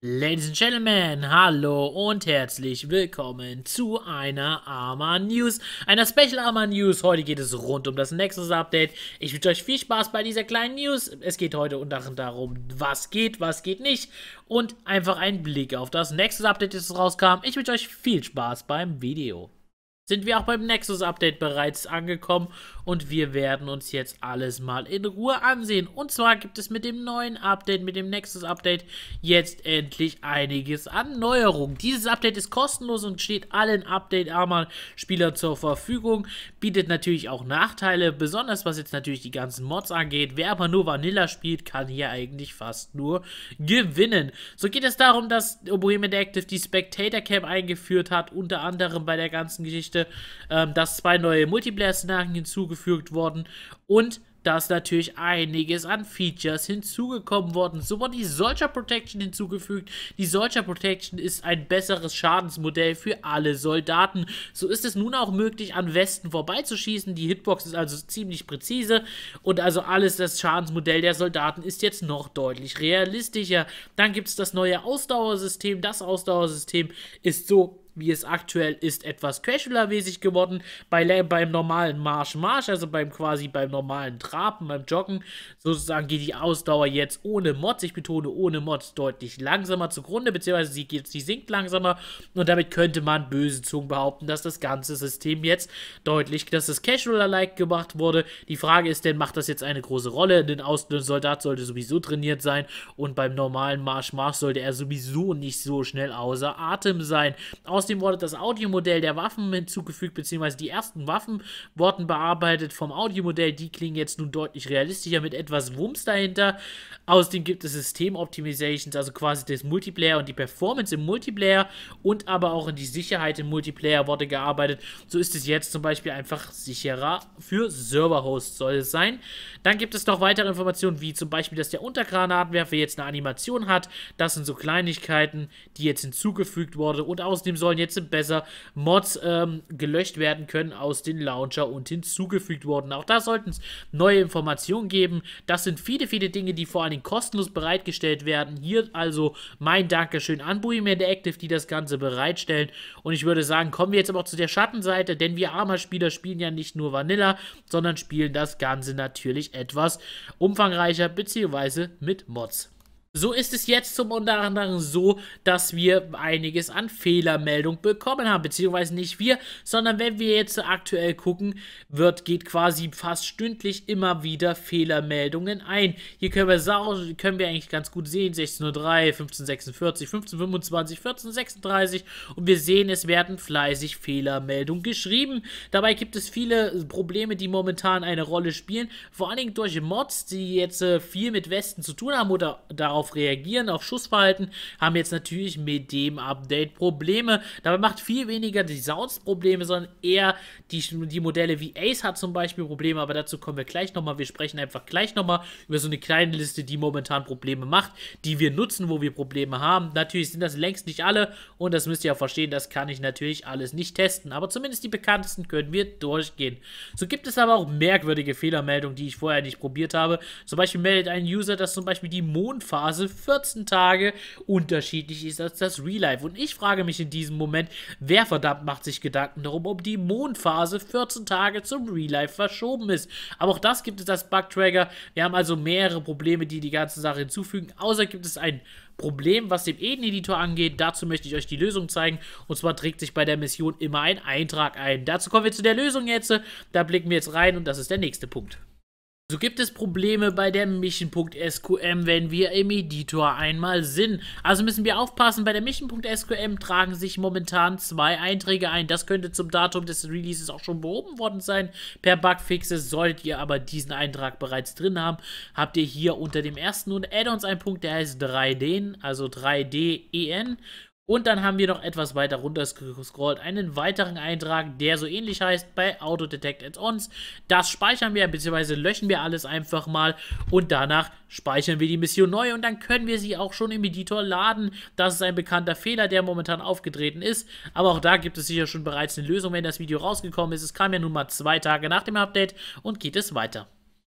Ladies and Gentlemen, hallo und herzlich willkommen zu einer Arma News, einer Special Arma News. Heute geht es rund um das Nexus Update. Ich wünsche euch viel Spaß bei dieser kleinen News. Es geht heute unter anderem darum, was geht, was geht nicht und einfach einen Blick auf das Nexus Update, das rauskam. Ich wünsche euch viel Spaß beim Video sind wir auch beim Nexus-Update bereits angekommen und wir werden uns jetzt alles mal in Ruhe ansehen. Und zwar gibt es mit dem neuen Update, mit dem Nexus-Update, jetzt endlich einiges an Neuerungen. Dieses Update ist kostenlos und steht allen Update-armen Spielern zur Verfügung, bietet natürlich auch Nachteile, besonders was jetzt natürlich die ganzen Mods angeht. Wer aber nur Vanilla spielt, kann hier eigentlich fast nur gewinnen. So geht es darum, dass Bohemian Active die Spectator Cam eingeführt hat, unter anderem bei der ganzen Geschichte Geschichte, ähm, dass zwei neue Multiplayer-Szenarien hinzugefügt wurden und dass natürlich einiges an Features hinzugekommen worden. So wurde die Soldier Protection hinzugefügt. Die Soldier Protection ist ein besseres Schadensmodell für alle Soldaten. So ist es nun auch möglich, an Westen vorbeizuschießen. Die Hitbox ist also ziemlich präzise und also alles das Schadensmodell der Soldaten ist jetzt noch deutlich realistischer. Dann gibt es das neue Ausdauersystem. Das Ausdauersystem ist so wie es aktuell ist, etwas Casualer-mäßig geworden. Bei, beim normalen Marsch-Marsch, also beim quasi beim normalen Traben, beim Joggen, sozusagen geht die Ausdauer jetzt ohne Mods, ich betone ohne Mods, deutlich langsamer zugrunde, beziehungsweise sie, geht, sie sinkt langsamer und damit könnte man böse Zungen behaupten, dass das ganze System jetzt deutlich, dass das Casualer-like gemacht wurde. Die Frage ist denn, macht das jetzt eine große Rolle? Denn ein Soldat sollte sowieso trainiert sein und beim normalen Marsch-Marsch sollte er sowieso nicht so schnell außer Atem sein. Aus Außerdem wurde das Audiomodell der Waffen hinzugefügt, beziehungsweise die ersten Waffen wurden bearbeitet vom Audiomodell. Die klingen jetzt nun deutlich realistischer mit etwas Wumms dahinter. Außerdem gibt es System-Optimizations, also quasi das Multiplayer und die Performance im Multiplayer und aber auch in die Sicherheit im Multiplayer wurde gearbeitet. So ist es jetzt zum Beispiel einfach sicherer für Server-Hosts, soll es sein. Dann gibt es noch weitere Informationen, wie zum Beispiel, dass der Untergranatenwerfer jetzt eine Animation hat. Das sind so Kleinigkeiten, die jetzt hinzugefügt wurden Und außerdem sollen sollen jetzt besser Mods ähm, gelöscht werden können aus den Launcher und hinzugefügt worden. Auch da sollten es neue Informationen geben. Das sind viele, viele Dinge, die vor allen Dingen kostenlos bereitgestellt werden. Hier also mein Dankeschön an Boom Active, die das Ganze bereitstellen. Und ich würde sagen, kommen wir jetzt aber auch zu der Schattenseite, denn wir arma Spieler spielen ja nicht nur Vanilla, sondern spielen das Ganze natürlich etwas umfangreicher, beziehungsweise mit Mods. So ist es jetzt zum unter anderem so, dass wir einiges an Fehlermeldung bekommen haben, beziehungsweise nicht wir, sondern wenn wir jetzt aktuell gucken, wird, geht quasi fast stündlich immer wieder Fehlermeldungen ein. Hier können wir, können wir eigentlich ganz gut sehen, 16.03, 15.46, 15.25, 14.36 und wir sehen, es werden fleißig Fehlermeldungen geschrieben. Dabei gibt es viele Probleme, die momentan eine Rolle spielen, vor allen Dingen durch Mods, die jetzt äh, viel mit Westen zu tun haben oder darauf darauf reagieren, auf Schussverhalten, haben jetzt natürlich mit dem Update Probleme. Dabei macht viel weniger die Sounds Probleme, sondern eher die, die Modelle wie Ace hat zum Beispiel Probleme, aber dazu kommen wir gleich nochmal. Wir sprechen einfach gleich nochmal über so eine kleine Liste, die momentan Probleme macht, die wir nutzen, wo wir Probleme haben. Natürlich sind das längst nicht alle und das müsst ihr auch verstehen, das kann ich natürlich alles nicht testen, aber zumindest die bekanntesten können wir durchgehen. So gibt es aber auch merkwürdige Fehlermeldungen, die ich vorher nicht probiert habe. Zum Beispiel meldet ein User, dass zum Beispiel die Mondphase Phase 14 Tage unterschiedlich ist als das Real Life. Und ich frage mich in diesem Moment, wer verdammt macht sich Gedanken darum, ob die Mondphase 14 Tage zum Real Life verschoben ist. Aber auch das gibt es als Bugtracker. Wir haben also mehrere Probleme, die die ganze Sache hinzufügen. Außer gibt es ein Problem, was den Eden-Editor angeht. Dazu möchte ich euch die Lösung zeigen. Und zwar trägt sich bei der Mission immer ein Eintrag ein. Dazu kommen wir zu der Lösung jetzt. Da blicken wir jetzt rein und das ist der nächste Punkt. So gibt es Probleme bei der Mission.sqm, wenn wir im Editor einmal sind. Also müssen wir aufpassen, bei der Mission.sqm tragen sich momentan zwei Einträge ein. Das könnte zum Datum des Releases auch schon behoben worden sein per Bugfixes. Solltet ihr aber diesen Eintrag bereits drin haben, habt ihr hier unter dem ersten und Add-ons einen Punkt, der heißt 3D, also 3 d en und dann haben wir noch etwas weiter runter gescrollt einen weiteren Eintrag, der so ähnlich heißt bei Auto Detect Add-ons. Das speichern wir bzw. löschen wir alles einfach mal und danach speichern wir die Mission neu und dann können wir sie auch schon im Editor laden. Das ist ein bekannter Fehler, der momentan aufgetreten ist, aber auch da gibt es sicher schon bereits eine Lösung, wenn das Video rausgekommen ist. Es kam ja nun mal zwei Tage nach dem Update und geht es weiter.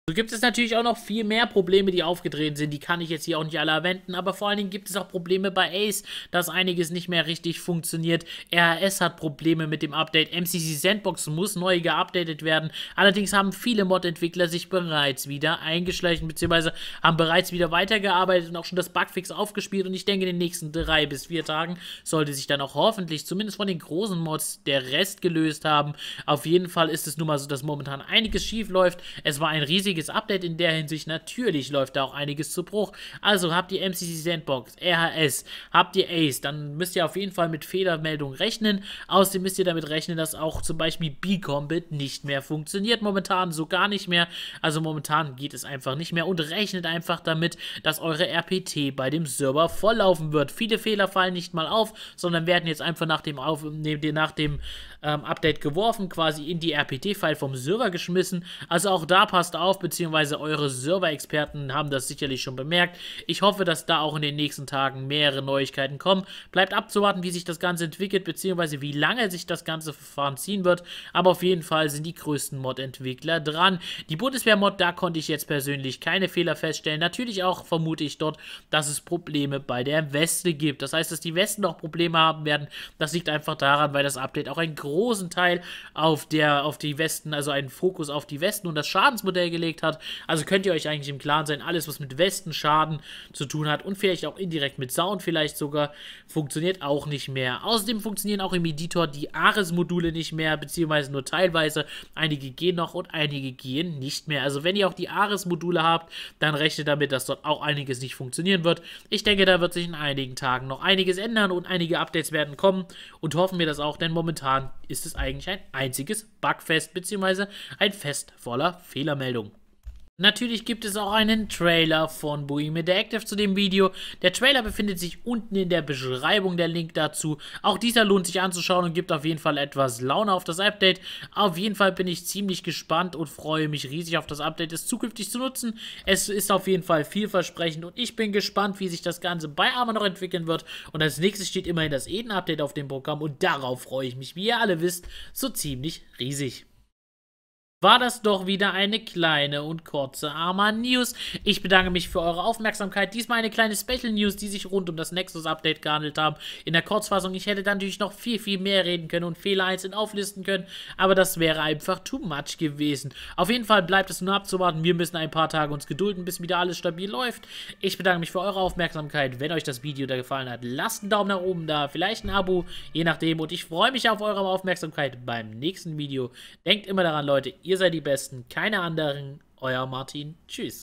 So gibt es natürlich auch noch viel mehr Probleme, die aufgetreten sind. Die kann ich jetzt hier auch nicht alle erwähnen, aber vor allen Dingen gibt es auch Probleme bei Ace, dass einiges nicht mehr richtig funktioniert. RAS hat Probleme mit dem Update. MCC Sandbox muss neu geupdatet werden. Allerdings haben viele Mod-Entwickler sich bereits wieder eingeschlichen, beziehungsweise haben bereits wieder weitergearbeitet und auch schon das Bugfix aufgespielt. Und ich denke, in den nächsten drei bis vier Tagen sollte sich dann auch hoffentlich, zumindest von den großen Mods, der Rest gelöst haben. Auf jeden Fall ist es nun mal so, dass momentan einiges schief läuft. Es war ein riesiges stetiges Update in der Hinsicht. Natürlich läuft da auch einiges zu Bruch. Also habt ihr MCC Sandbox, RHS, habt ihr Ace, dann müsst ihr auf jeden Fall mit Fehlermeldungen rechnen. Außerdem müsst ihr damit rechnen, dass auch zum Beispiel B-Combat nicht mehr funktioniert. Momentan so gar nicht mehr. Also momentan geht es einfach nicht mehr und rechnet einfach damit, dass eure RPT bei dem Server volllaufen wird. Viele Fehler fallen nicht mal auf, sondern werden jetzt einfach nach dem, auf, nach dem ähm, Update geworfen, quasi in die RPT-File vom Server geschmissen. Also auch da passt auf, beziehungsweise eure Server-Experten haben das sicherlich schon bemerkt. Ich hoffe, dass da auch in den nächsten Tagen mehrere Neuigkeiten kommen. Bleibt abzuwarten, wie sich das Ganze entwickelt, beziehungsweise wie lange sich das ganze Verfahren ziehen wird. Aber auf jeden Fall sind die größten Mod-Entwickler dran. Die Bundeswehr-Mod, da konnte ich jetzt persönlich keine Fehler feststellen. Natürlich auch vermute ich dort, dass es Probleme bei der Weste gibt. Das heißt, dass die Westen auch Probleme haben werden. Das liegt einfach daran, weil das Update auch ein großes großen Teil auf, der, auf die Westen, also einen Fokus auf die Westen und das Schadensmodell gelegt hat. Also könnt ihr euch eigentlich im Klaren sein, alles, was mit Westenschaden zu tun hat und vielleicht auch indirekt mit Sound vielleicht sogar, funktioniert auch nicht mehr. Außerdem funktionieren auch im Editor die Ares-Module nicht mehr, beziehungsweise nur teilweise. Einige gehen noch und einige gehen nicht mehr. Also wenn ihr auch die Ares-Module habt, dann rechnet damit, dass dort auch einiges nicht funktionieren wird. Ich denke, da wird sich in einigen Tagen noch einiges ändern und einige Updates werden kommen und hoffen wir das auch, denn momentan ist es eigentlich ein einziges Bugfest bzw. ein Fest voller Fehlermeldungen. Natürlich gibt es auch einen Trailer von Bohemia The Active zu dem Video. Der Trailer befindet sich unten in der Beschreibung, der Link dazu. Auch dieser lohnt sich anzuschauen und gibt auf jeden Fall etwas Laune auf das Update. Auf jeden Fall bin ich ziemlich gespannt und freue mich riesig auf das Update, es zukünftig zu nutzen. Es ist auf jeden Fall vielversprechend und ich bin gespannt, wie sich das Ganze bei Arma noch entwickeln wird. Und als nächstes steht immerhin das Eden-Update auf dem Programm und darauf freue ich mich, wie ihr alle wisst, so ziemlich riesig war das doch wieder eine kleine und kurze Arma News. Ich bedanke mich für eure Aufmerksamkeit. Diesmal eine kleine Special News, die sich rund um das Nexus Update gehandelt haben. In der Kurzfassung, ich hätte dann natürlich noch viel, viel mehr reden können und Fehler einzeln auflisten können, aber das wäre einfach too much gewesen. Auf jeden Fall bleibt es nur abzuwarten. Wir müssen ein paar Tage uns gedulden, bis wieder alles stabil läuft. Ich bedanke mich für eure Aufmerksamkeit. Wenn euch das Video da gefallen hat, lasst einen Daumen nach oben da, vielleicht ein Abo, je nachdem. Und ich freue mich auf eure Aufmerksamkeit beim nächsten Video. Denkt immer daran, Leute, ihr Ihr seid die Besten, keine anderen. Euer Martin. Tschüss.